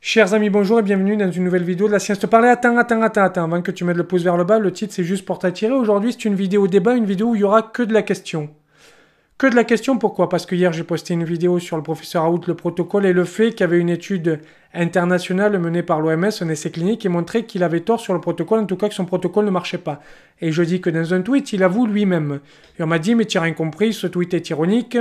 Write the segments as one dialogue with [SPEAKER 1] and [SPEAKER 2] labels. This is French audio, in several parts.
[SPEAKER 1] Chers amis, bonjour et bienvenue dans une nouvelle vidéo de la science te parler. Attends, attends, attends, attends, avant que tu mettes le pouce vers le bas, le titre c'est juste pour t'attirer. Aujourd'hui c'est une vidéo débat, une vidéo où il y aura que de la question. Que de la question, pourquoi Parce que hier j'ai posté une vidéo sur le professeur Out, le protocole et le fait qu'il y avait une étude internationale menée par l'OMS, un essai clinique, qui montrait qu'il avait tort sur le protocole, en tout cas que son protocole ne marchait pas. Et je dis que dans un tweet, il avoue lui-même. Et on m'a dit, mais tu n'as rien compris, ce tweet est ironique,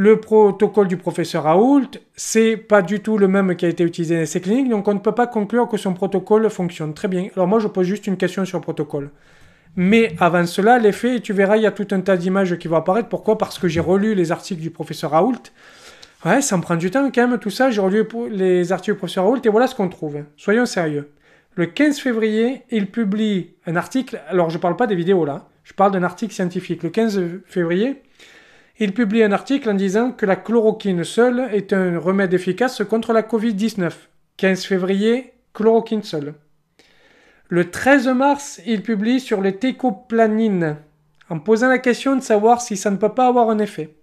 [SPEAKER 1] le protocole du professeur Raoult, c'est pas du tout le même qui a été utilisé dans ces cliniques, donc on ne peut pas conclure que son protocole fonctionne. Très bien. Alors moi, je pose juste une question sur le protocole. Mais avant cela, l'effet, tu verras, il y a tout un tas d'images qui vont apparaître. Pourquoi Parce que j'ai relu les articles du professeur Raoult. Ouais, ça me prend du temps quand même, tout ça. J'ai relu les articles du professeur Raoult et voilà ce qu'on trouve. Soyons sérieux. Le 15 février, il publie un article. Alors, je ne parle pas des vidéos là. Je parle d'un article scientifique. Le 15 février, il publie un article en disant que la chloroquine seule est un remède efficace contre la Covid-19. 15 février, chloroquine seule. Le 13 mars, il publie sur les técoplanines, en posant la question de savoir si ça ne peut pas avoir un effet.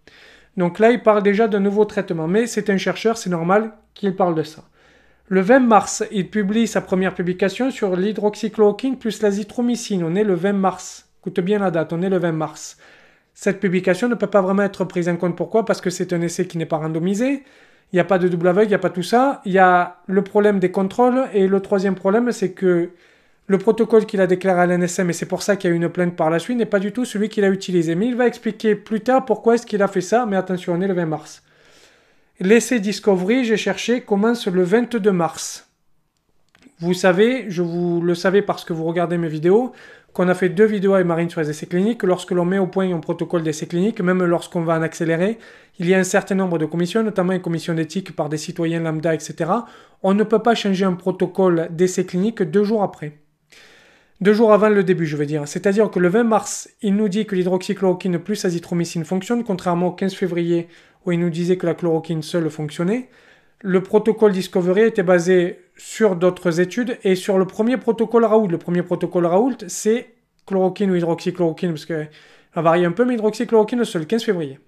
[SPEAKER 1] Donc là, il parle déjà d'un nouveau traitement, mais c'est un chercheur, c'est normal qu'il parle de ça. Le 20 mars, il publie sa première publication sur l'hydroxychloroquine plus l'azithromycine. On est le 20 mars. Écoute bien la date, on est le 20 mars cette publication ne peut pas vraiment être prise en compte. Pourquoi Parce que c'est un essai qui n'est pas randomisé, il n'y a pas de double aveugle, il n'y a pas tout ça. Il y a le problème des contrôles et le troisième problème, c'est que le protocole qu'il a déclaré à l'NSM, et c'est pour ça qu'il y a eu une plainte par la suite, n'est pas du tout celui qu'il a utilisé. Mais il va expliquer plus tard pourquoi est-ce qu'il a fait ça, mais attention, on est le 20 mars. L'essai Discovery, j'ai cherché, commence le 22 mars. Vous savez, je vous le savais parce que vous regardez mes vidéos, qu'on a fait deux vidéos à Marine sur les essais cliniques. Lorsque l'on met au point un protocole d'essai clinique, même lorsqu'on va en accélérer, il y a un certain nombre de commissions, notamment une commission d'éthique par des citoyens lambda, etc. On ne peut pas changer un protocole d'essai clinique deux jours après. Deux jours avant le début, je veux dire. C'est-à-dire que le 20 mars, il nous dit que l'hydroxychloroquine plus azithromycine fonctionne, contrairement au 15 février où il nous disait que la chloroquine seule fonctionnait le protocole Discovery était basé sur d'autres études et sur le premier protocole Raoult. Le premier protocole Raoult, c'est chloroquine ou hydroxychloroquine, parce que varie un peu, mais hydroxychloroquine le seul 15 février.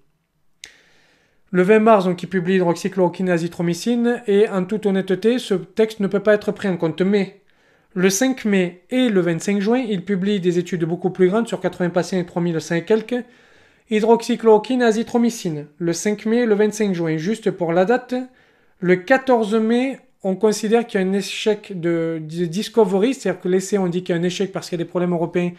[SPEAKER 1] Le 20 mars, donc, il publie hydroxychloroquine et azithromycine, et en toute honnêteté, ce texte ne peut pas être pris en compte. Mais le 5 mai et le 25 juin, il publie des études beaucoup plus grandes sur 80 patients et 3000, et quelques, hydroxychloroquine et azithromycine, le 5 mai et le 25 juin, juste pour la date, le 14 mai, on considère qu'il y a un échec de, de Discovery, c'est-à-dire que l'essai, on dit qu'il y a un échec parce qu'il y a des problèmes européens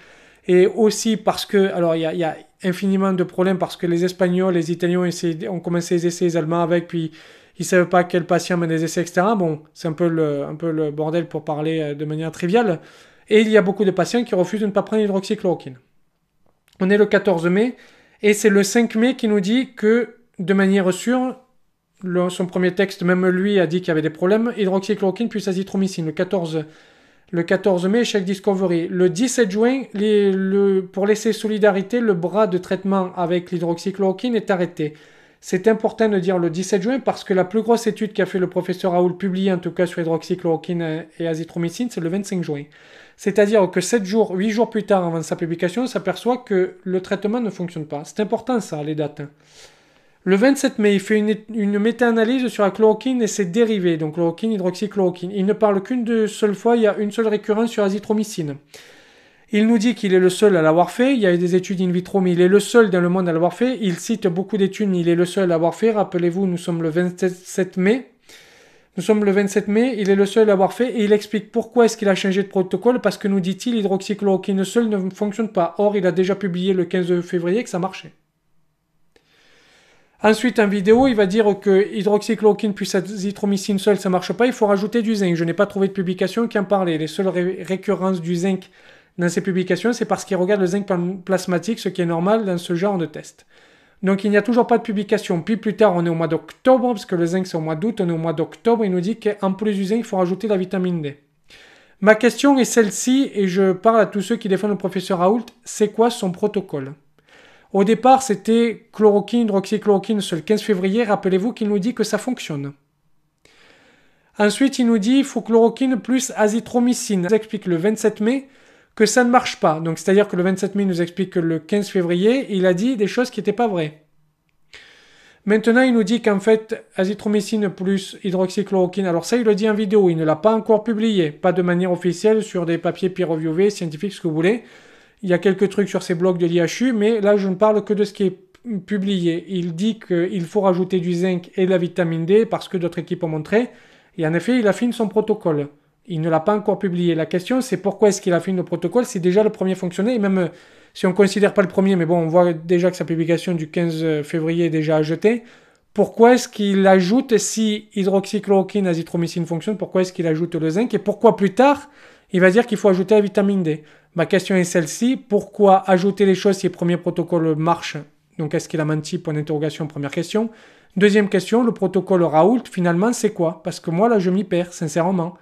[SPEAKER 1] et aussi parce que, alors il y a, infiniment de problèmes parce que les Espagnols, les Italiens ont commencé les essais, les Allemands avec, puis ils ne savaient pas quel patient met des essais, etc. Bon, c'est un peu, un peu le bordel pour parler euh, de manière triviale. Et il y a beaucoup de patients qui refusent de ne pas prendre l'hydroxychloroquine. On est le 14 mai, et c'est le 5 mai qui nous dit que, de manière sûre, son premier texte, même lui, a dit qu'il y avait des problèmes. Hydroxychloroquine plus azithromycine, le 14, le 14 mai, chaque Discovery. Le 17 juin, pour laisser solidarité, le bras de traitement avec l'hydroxychloroquine est arrêté. C'est important de dire le 17 juin parce que la plus grosse étude qu'a fait le professeur Raoul, publiée en tout cas sur hydroxychloroquine et azithromycine, c'est le 25 juin. C'est-à-dire que 7 jours, 8 jours plus tard avant sa publication, on s'aperçoit que le traitement ne fonctionne pas. C'est important ça, les dates. Le 27 mai, il fait une, méta-analyse sur la chloroquine et ses dérivés, donc chloroquine, hydroxychloroquine. Il ne parle qu'une seule fois, il y a une seule récurrence sur azithromycine. Il nous dit qu'il est le seul à l'avoir fait. Il y a eu des études in vitro, mais il est le seul dans le monde à l'avoir fait. Il cite beaucoup d'études, il est le seul à l'avoir fait. Rappelez-vous, nous sommes le 27 mai. Nous sommes le 27 mai, il est le seul à l'avoir fait et il explique pourquoi est-ce qu'il a changé de protocole parce que nous dit-il, hydroxychloroquine seul ne fonctionne pas. Or, il a déjà publié le 15 février que ça marchait. Ensuite, en vidéo, il va dire que hydroxychloroquine plus azithromycine seule, ça marche pas, il faut rajouter du zinc. Je n'ai pas trouvé de publication qui en parlait. Les seules récurrences du zinc dans ces publications, c'est parce qu'il regarde le zinc plasmatique, ce qui est normal dans ce genre de test. Donc il n'y a toujours pas de publication. Puis plus tard, on est au mois d'octobre, parce que le zinc c'est au mois d'août, on est au mois d'octobre, il nous dit qu'en plus du zinc, il faut rajouter la vitamine D. Ma question est celle-ci, et je parle à tous ceux qui défendent le professeur Raoult, c'est quoi son protocole au départ, c'était chloroquine, hydroxychloroquine, le 15 février. Rappelez-vous qu'il nous dit que ça fonctionne. Ensuite, il nous dit faut chloroquine plus azithromycine. Il nous explique le 27 mai que ça ne marche pas. Donc, c'est-à-dire que le 27 mai nous explique que le 15 février, il a dit des choses qui n'étaient pas vraies. Maintenant, il nous dit qu'en fait, azithromycine plus hydroxychloroquine, alors ça, il le dit en vidéo, il ne l'a pas encore publié, pas de manière officielle sur des papiers peer-reviewés, scientifiques, ce que vous voulez. Il y a quelques trucs sur ces blogs de l'IHU, mais là, je ne parle que de ce qui est publié. Il dit qu'il faut rajouter du zinc et de la vitamine D parce que d'autres équipes ont montré. Et en effet, il affine son protocole. Il ne l'a pas encore publié. La question, c'est pourquoi est-ce qu'il affine le protocole si déjà le premier fonctionnait Et même euh, si on ne considère pas le premier, mais bon, on voit déjà que sa publication du 15 euh, février est déjà jetée. Pourquoi est-ce qu'il ajoute, si hydroxychloroquine, azithromycine fonctionne, pourquoi est-ce qu'il ajoute le zinc Et pourquoi plus tard il va dire qu'il faut ajouter la vitamine D. Ma question est celle-ci, pourquoi ajouter les choses si le premier protocole marche Donc est-ce qu'il a menti Point d'interrogation, première question. Deuxième question, le protocole Raoult, finalement, c'est quoi Parce que moi, là, je m'y perds, sincèrement.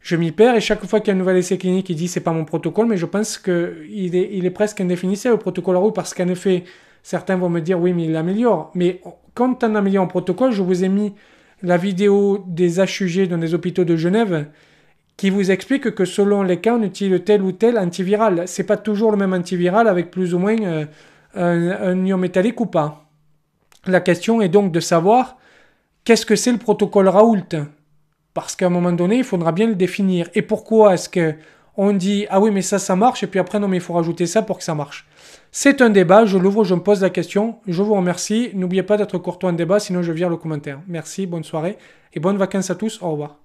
[SPEAKER 1] Je m'y perds et chaque fois qu'il y a un nouvel essai clinique, il dit c'est pas mon protocole, mais je pense qu'il est, il est presque indéfinissable, le protocole Raoult, parce qu'en effet, certains vont me dire oui, mais il l'améliore. Mais quand on améliore un protocole, je vous ai mis la vidéo des HUG dans les hôpitaux de Genève qui vous explique que selon les cas, on utilise tel ou tel antiviral. C'est pas toujours le même antiviral avec plus ou moins euh, un, ion métallique ou pas. La question est donc de savoir qu'est-ce que c'est le protocole Raoult Parce qu'à un moment donné, il faudra bien le définir. Et pourquoi est-ce que on dit ah oui mais ça ça marche et puis après non mais il faut rajouter ça pour que ça marche. C'est un débat, je l'ouvre, je me pose la question, je vous remercie, n'oubliez pas d'être courtois en débat sinon je vire le commentaire. Merci, bonne soirée et bonnes vacances à tous, au revoir.